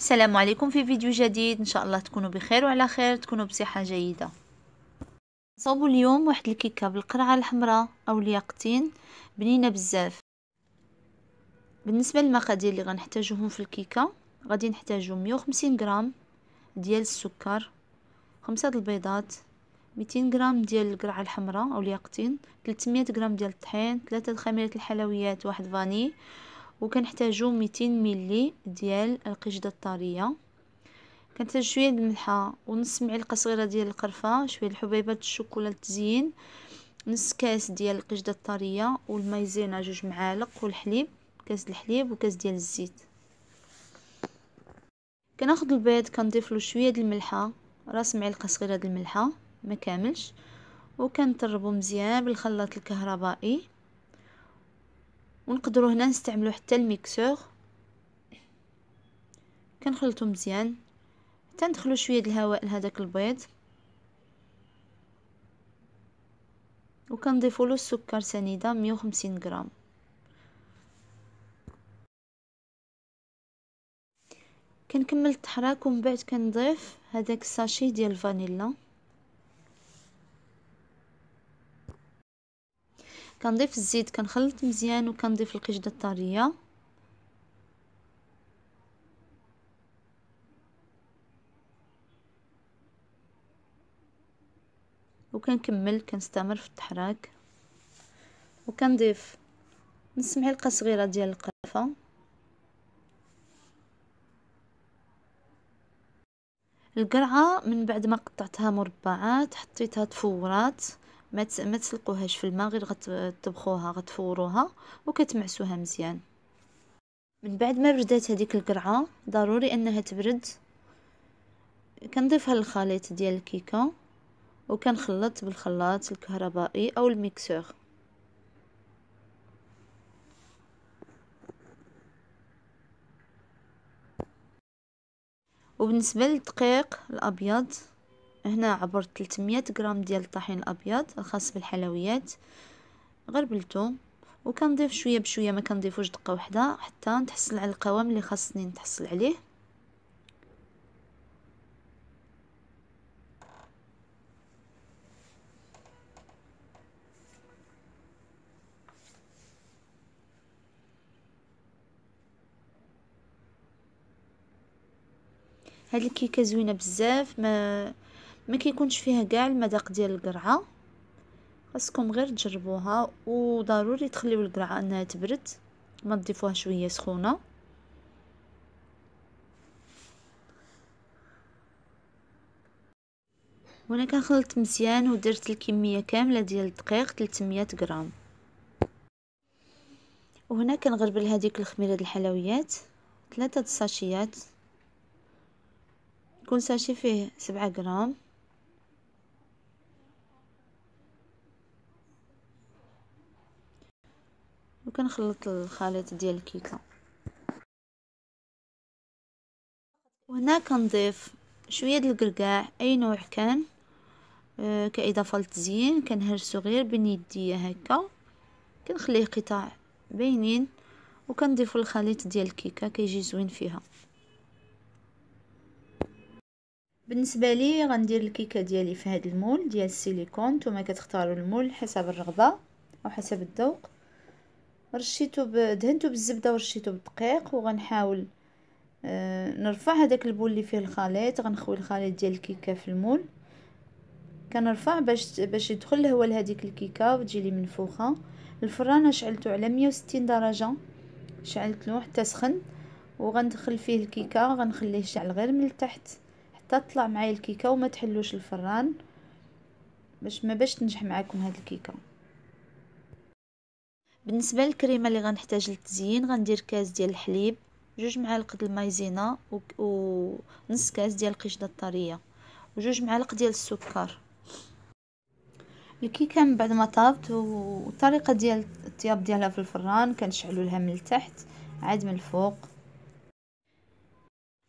السلام عليكم في فيديو جديد ان شاء الله تكونوا بخير وعلى خير تكونوا بصحه جيده صوبوا اليوم واحد الكيكه بالقرعه الحمراء او الياقتين بنينه بزاف بالنسبه للمقادير اللي غنحتاجوهم في الكيكه غادي نحتاجو 150 غرام ديال السكر خمسة البيضات 200 غرام ديال القرعه الحمراء او الياقتين 300 غرام ديال الطحين ثلاثه خميره الحلويات واحد فاني وكنحتاجو ميتين ملي ديال القشدة الطرية كنحتاج شويه د الملحه ونص معلقه صغيره ديال القرفه شويه الحبيبات الشوكولا التزيين نص كاس ديال القشده الطريه والمايزينا جوج معالق والحليب كاس الحليب وكاس ديال الزيت كناخذ البيض كنضيف له شويه د الملحه راس معلقه صغيره د الملحه ما كاملش وكنطربو مزيان بالخلاط الكهربائي ونقدرو هنا نستعملو حتى الميكسور كنخلطو مزيان حتى ندخلوا شويه الهواء لهداك البيض وكنضيفوا له السكر سنيده 150 غرام كنكمل التحراك ومن بعد كنضيف هذاك الساشي ديال الفانيلا كنضيف الزيت كنخلط مزيان وكنضيف القشده الطريه وكنكمل كنستمر في التحراك وكنضيف نص معلقه صغيره ديال القرفه القرعه من بعد ما قطعتها مربعات حطيتها تفورات ما ما تسلقوهاش في الماء غير غتطبخوها غتفوروها وكتمعسوها مزيان من بعد ما بردات هذيك القرعه ضروري انها تبرد كنضيفها للخليط ديال الكيكه وكنخلط بالخلاط الكهربائي او الميكسور وبالنسبه للدقيق الابيض هنا عبرت 300 غرام ديال الطحين الابيض الخاص بالحلويات غربلته وكنضيف شويه بشويه ما كنضيفوش دقه واحده حتى نتحصل على القوام اللي خاصني نتحصل عليه هاد الكيكه زوينه بزاف ما ما كيكونش فيها كاع المذاق ديال القرعه خاصكم غير تجربوها وضروري تخليو القرعه انها تبرد ما تضيفوها شويه سخونه وانا كنخلط مزيان ودرت الكميه كامله ديال الدقيق 300 غرام وهنا كنغربل هذيك الخميره د الحلويات ثلاثه الساشيات كل ساشي فيه سبعة غرام وكنخلط الخليط ديال الكيكه وهنا كنضيف شويه ديال القرقاع اي نوع كان آه، كاضافه للتزيين كنهرسو غير بين يديا هكا كنخليه قطع باينين وكنضيفو الخليط ديال الكيكه كيجي زوين فيها بالنسبه لي غندير الكيكه ديالي في هذا المول ديال السيليكون نتوما كتختاروا المول حسب الرغبه او حسب الذوق رشيتو دهنتو بالزبده ورشيتو بالدقيق وغنحاول آه، نرفع هذاك البول اللي فيه الخليط غنخوي الخليط ديال الكيكه في المول كنرفع باش باش يدخل الهواء لهذيك الكيكه وتجي لي منفوخه الفران شعلته على 160 درجه شعلت له حتى سخن وغندخل فيه الكيكه غنخليه يشعل غير من التحت حتى تطلع معايا الكيكه وما تحلوش الفران باش ما باش تنجح معاكم هاد الكيكه بالنسبه للكريمه اللي غنحتاج للتزيين غندير كاس ديال الحليب جوج معالق ديال المايزينا ونص كاس ديال القشده الطريه وجوج معالق ديال السكر الكيكه من بعد ما طابت والطريقه ديال الطياب ديالها في الفران كنشعلوا لها من التحت عاد من الفوق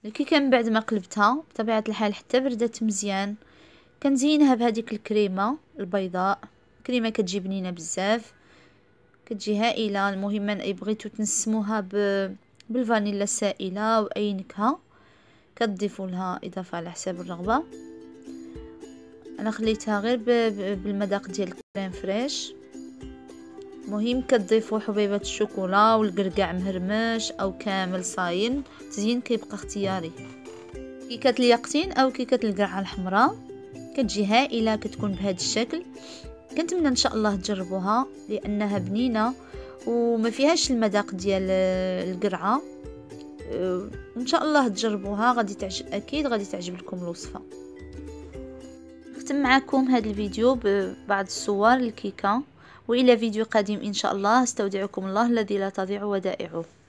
الكيكه من بعد ما قلبتها بطبيعه الحال حتى بردت مزيان كنزينها بهذيك الكريمه البيضاء كريمه كتجي بنينه بزاف كتجي هائله المهم بغيتو تنسموها بالفانيلا السائله واي نكهه كتضيفو لها اضافه على حساب الرغبه انا خليتها غير بالمذاق ديال الكريم فريش مهم كتضيفو حبيبه الشوكولا والقرقع مهرمش او كامل صاين تزين كيبقى اختياري كيكات اليقطين او كيكات القرعه الحمراء كتجي هائله كتكون بهذا الشكل كنتمنى ان شاء الله تجربوها لانها بنينه وما فيهاش المذاق ديال القرعه أه، ان شاء الله تجربوها غادي تعجب اكيد غادي تعجب لكم الوصفه نختم معكم هذا الفيديو ببعض الصور الكيكه والى فيديو قادم ان شاء الله استودعكم الله الذي لا تضيع ودائعه